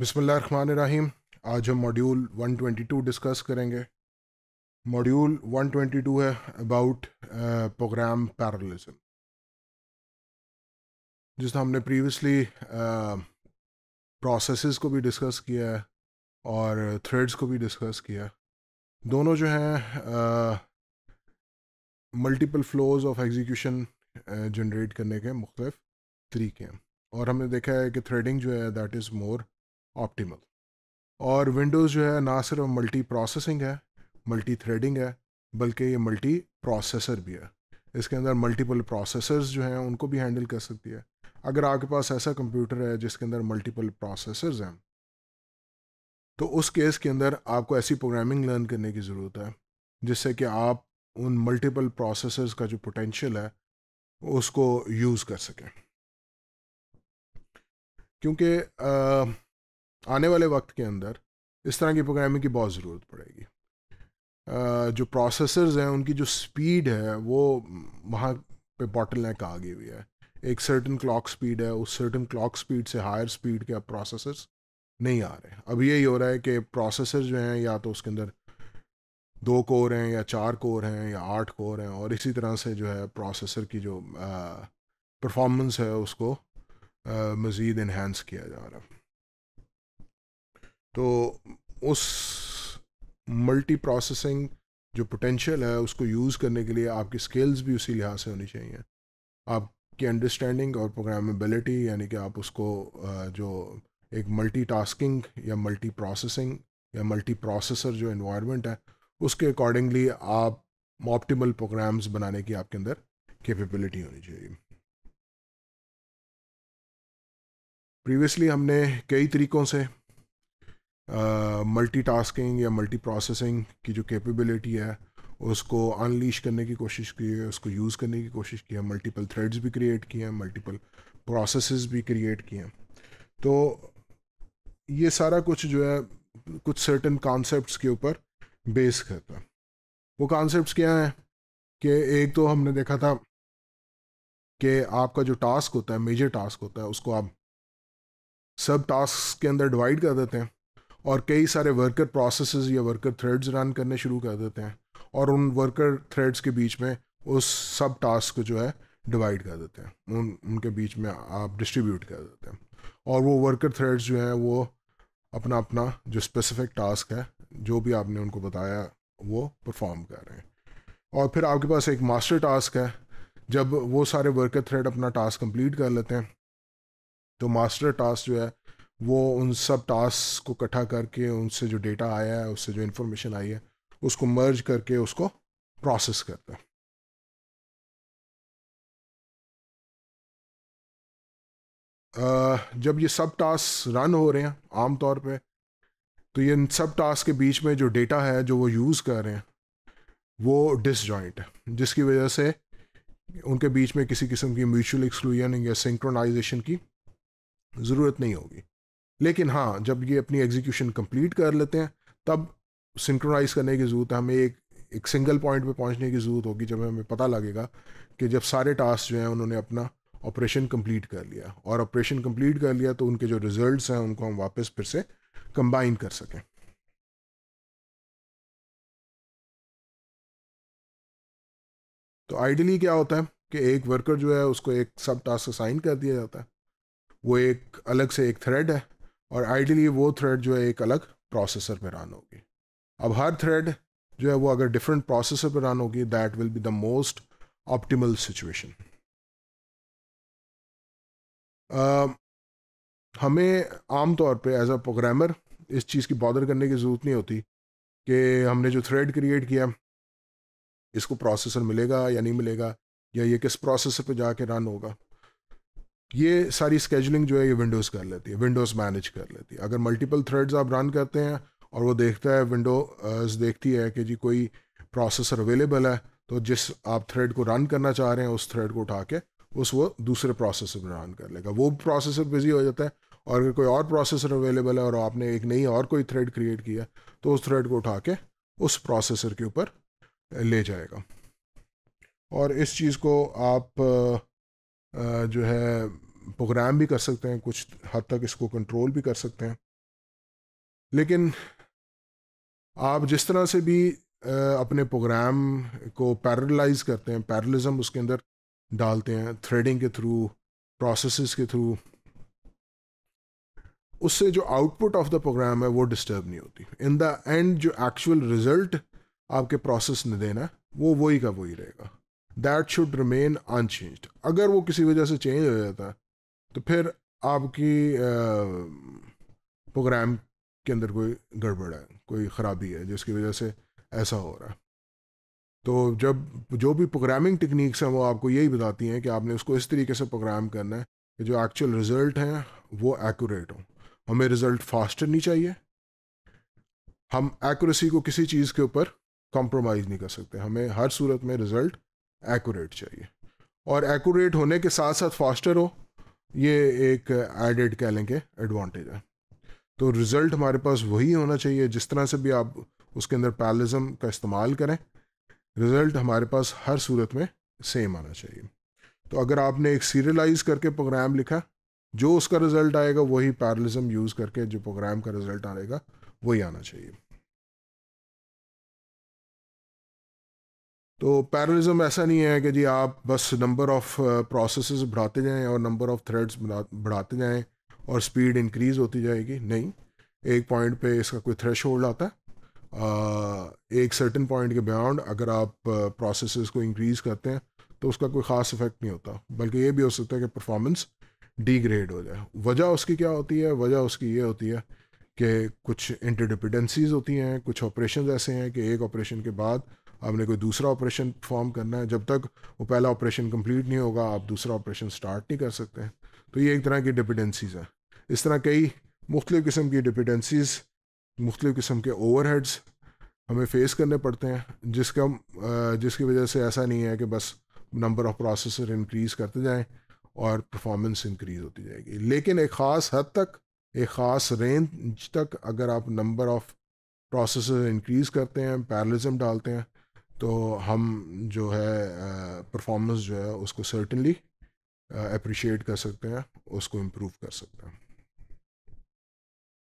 बिसमीम आज हम मॉड्यूल 122 डिस्कस करेंगे मॉड्यूल 122 है अबाउट प्रोग्राम पैरलिज्म जिसमें हमने प्रीवियसली प्रोसेसेस uh, को भी डिस्कस किया है और थ्रेड्स को भी डिस्कस किया दोनों जो हैं multiple flows of execution generate करने के मुख्तफ तरीके हैं और हमने देखा है कि थ्रेडिंग जो है दैट इज़ मोर ऑप्टिमल और विंडोज़ जो है ना सिर्फ मल्टी प्रोसेसिंग है मल्टी थ्रेडिंग है बल्कि ये मल्टी प्रोसेसर भी है इसके अंदर मल्टीपल प्रोसेसर्स जो हैं उनको भी हैंडल कर सकती है अगर आपके पास ऐसा कंप्यूटर है जिसके अंदर मल्टीपल प्रोसेसर्स हैं तो उस केस के अंदर आपको ऐसी प्रोग्रामिंग लर्न करने की ज़रूरत है जिससे कि आप उन मल्टीपल प्रोसेसर्स का जो पोटेंशियल है उसको यूज़ कर सकें क्योंकि आने वाले वक्त के अंदर इस तरह की प्रोग्रामिंग की बहुत ज़रूरत पड़ेगी जो प्रोसेसर्स हैं उनकी जो स्पीड है वो वहाँ पे बॉटल नैक आ गई हुई है एक सर्टन क्लॉक स्पीड है उस सर्टन क्लॉक स्पीड से हायर स्पीड के अब प्रोसेसर्स नहीं आ रहे अब यही हो रहा है कि प्रोसेसर जो हैं या तो उसके अंदर दो कोर हैं या चार कोर हैं या आठ कोर हैं और इसी तरह से जो है प्रोसेसर की जो परफॉर्मेंस है उसको मज़ीद इन्हेंस किया जा रहा है तो उस मल्टी प्रोसेसिंग जो पोटेंशियल है उसको यूज़ करने के लिए आपकी स्किल्स भी उसी लिहाज से होनी चाहिए आपकी अंडरस्टैंडिंग और प्रोग्रामेबिलिटी यानी कि आप उसको जो एक मल्टी टास्किंग या मल्टी प्रोसेसिंग या मल्टी प्रोसेसर जो इन्वायरमेंट है उसके अकॉर्डिंगली आप ऑप्टिमल प्रोग्राम्स बनाने की आपके अंदर कैपेबिलिटी होनी चाहिए प्रीवियसली हमने कई तरीक़ों से मल्टी टास्किंग या मल्टी प्रोसेसिंग की जो कैपेबिलिटी है उसको अनलीश करने की कोशिश की है उसको यूज़ करने की कोशिश की है मल्टीपल थ्रेड्स भी क्रिएट किए हैं मल्टीपल प्रोसेस भी क्रिएट किए हैं तो ये सारा कुछ जो है कुछ सर्टन कॉन्सेप्ट्स के ऊपर बेस करता है वो कॉन्सेप्ट्स क्या हैं कि एक तो हमने देखा था कि आपका जो टास्क होता है मेजर टास्क होता है उसको आप सब टास्क के अंदर डिवाइड कर देते हैं और कई सारे वर्कर प्रोसेस या वर्कर थ्रेड्स रन करने शुरू कर देते हैं और उन वर्कर थ्रेड्स के बीच में उस सब टास्क को जो है डिवाइड कर देते हैं उन उनके बीच में आप डिस्ट्रीब्यूट कर देते हैं और वो वर्कर थ्रेड्स जो हैं वो अपना अपना जो स्पेसिफिक टास्क है जो भी आपने उनको बताया वो परफॉर्म कर रहे हैं और फिर आपके पास एक मास्टर टास्क है जब वो सारे वर्कर थ्रेड अपना टास्क कंप्लीट कर लेते हैं तो मास्टर टास्क जो है वो उन सब टास्क को इकट्ठा करके उनसे जो डेटा आया है उससे जो इन्फॉर्मेशन आई है उसको मर्ज करके उसको प्रोसेस करता है जब ये सब टास्क रन हो रहे हैं आमतौर पे तो ये इन सब टास्क के बीच में जो डेटा है जो वो यूज़ कर रहे हैं वो डिसजॉइंट है जिसकी वजह से उनके बीच में किसी किस्म की म्यूचुअल एक्सक्लूजन या सिंक्रोनाइजेशन की ज़रूरत नहीं होगी लेकिन हाँ जब ये अपनी एग्जीक्यूशन कंप्लीट कर लेते हैं तब सिंक्रोनाइज करने की ज़रूरत है हमें एक एक सिंगल पॉइंट पे पहुंचने की ज़रूरत होगी जब हमें पता लगेगा कि जब सारे टास्क जो हैं उन्होंने अपना ऑपरेशन कंप्लीट कर लिया और ऑपरेशन कंप्लीट कर लिया तो उनके जो रिजल्ट्स हैं उनको हम वापस फिर से कंबाइन कर सकें तो आइडियली क्या होता है कि एक वर्कर जो है उसको एक सब टास्क असाइन कर दिया जाता है वो एक अलग से एक थ्रेड है और आइडियली वो थ्रेड जो है एक अलग प्रोसेसर पर रन होगी अब हर थ्रेड जो है वो अगर डिफरेंट प्रोसेसर पर रन होगी that will be the most optimal situation हमें आमतौर पे एज अ प्रोग्रामर इस चीज़ की बॉदर करने की ज़रूरत नहीं होती कि हमने जो थ्रेड क्रिएट किया इसको प्रोसेसर मिलेगा या नहीं मिलेगा या ये किस प्रोसेसर पे जाके रन होगा ये सारी स्केजुलिंग जो है ये विंडोज़ कर लेती है विंडोज़ मैनेज कर लेती है अगर मल्टीपल थ्रेड्स आप रन करते हैं और वो देखता है विंडो देखती है कि जी कोई प्रोसेसर अवेलेबल है तो जिस आप थ्रेड को रन करना चाह रहे हैं उस थ्रेड को उठा के उस वो दूसरे प्रोसेसर में रन कर लेगा वो प्रोसेसर बिजी हो जाता है और अगर कोई और प्रोसेसर अवेलेबल है और आपने एक नई और कोई थ्रेड क्रिएट किया तो उस थ्रेड को उठा के उस प्रोसेसर के ऊपर ले जाएगा और इस चीज़ को आप जो है प्रोग्राम भी कर सकते हैं कुछ हद तक इसको कंट्रोल भी कर सकते हैं लेकिन आप जिस तरह से भी अपने प्रोग्राम को पैरलाइज करते हैं पैरलिज्म उसके अंदर डालते हैं थ्रेडिंग के थ्रू प्रोसेसेस के थ्रू उससे जो आउटपुट ऑफ द प्रोग्राम है वो डिस्टर्ब नहीं होती इन द एंड जो एक्चुअल रिजल्ट आपके प्रोसेस ने देना वो वही का वही रहेगा दैट शुड रिमेन अनचेंज अगर वो किसी वजह से चेंज हो जाता है तो फिर आपकी प्रोग्राम के अंदर कोई गड़बड़ है कोई ख़राबी है जिसकी वजह से ऐसा हो रहा है तो जब जो भी प्रोग्रामिंग टेक्निक्स हैं वो आपको यही बताती हैं कि आपने उसको इस तरीके से प्रोग्राम करना है कि जो एक्चुअल रिज़ल्ट हैं वो एक्यूरेट हों हमें रिज़ल्ट फास्टर नहीं चाहिए हम एक्यूरेसी को किसी चीज़ के ऊपर कॉम्प्रोमाइज़ नहीं कर सकते हमें हर सूरत में रिज़ल्ट एक्यूरेट चाहिए और एक्यूरेट होने के साथ साथ फास्टर हो ये एक एडेड कह लेंगे एडवांटेज है तो रिज़ल्ट हमारे पास वही होना चाहिए जिस तरह से भी आप उसके अंदर पैलिज्म का इस्तेमाल करें रिज़ल्ट हमारे पास हर सूरत में सेम आना चाहिए तो अगर आपने एक सीरियलाइज करके प्रोग्राम लिखा जो उसका रिज़ल्ट आएगा वही पैरलिज्म यूज़ करके जो प्रोग्राम का रिज़ल्ट आएगा वही आना चाहिए तो पैरलिज्म ऐसा नहीं है कि जी आप बस नंबर ऑफ प्रोसेस बढ़ाते जाएं और नंबर ऑफ थ्रेड्स बढ़ाते जाएं और स्पीड इंक्रीज होती जाएगी नहीं एक पॉइंट पे इसका कोई थ्रेश होल्ड आता है uh, आ, एक सर्टन पॉइंट के बियॉन्ड अगर आप प्रोसेस uh, को इंक्रीज करते हैं तो उसका कोई ख़ास इफेक्ट नहीं होता बल्कि ये भी हो सकता है कि परफॉर्मेंस डिग्रेड हो जाए वजह उसकी क्या होती है वजह उसकी ये होती है कि कुछ इंटरडिपेंडेंसीज होती हैं कुछ ऑपरेशन ऐसे हैं कि एक ऑपरेशन के बाद आपने कोई दूसरा ऑपरेशन परफॉर्म करना है जब तक वो पहला ऑपरेशन कंप्लीट नहीं होगा आप दूसरा ऑपरेशन स्टार्ट नहीं कर सकते हैं तो ये एक तरह की डिपेंडेंसीज़ हैं इस तरह कई मुख्तु किस्म की डिपेंडेंसीज़ मुख्तु किस्म के ओवरहेड्स हमें फेस करने पड़ते हैं जिसका जिसकी वजह से ऐसा नहीं है कि बस नंबर ऑफ़ प्रोसेसर इंक्रीज़ करते जाएँ और परफॉर्मेंस इंक्रीज़ होती जाएगी लेकिन एक ख़ास हद तक एक ख़ास रेंज तक अगर आप नंबर ऑफ़ प्रोसेसर इंक्रीज़ करते हैं पैरलिज्म डालते हैं तो हम जो है परफॉर्मेंस जो है उसको सर्टनली अप्रिशिएट कर सकते हैं उसको इम्प्रूव कर सकते हैं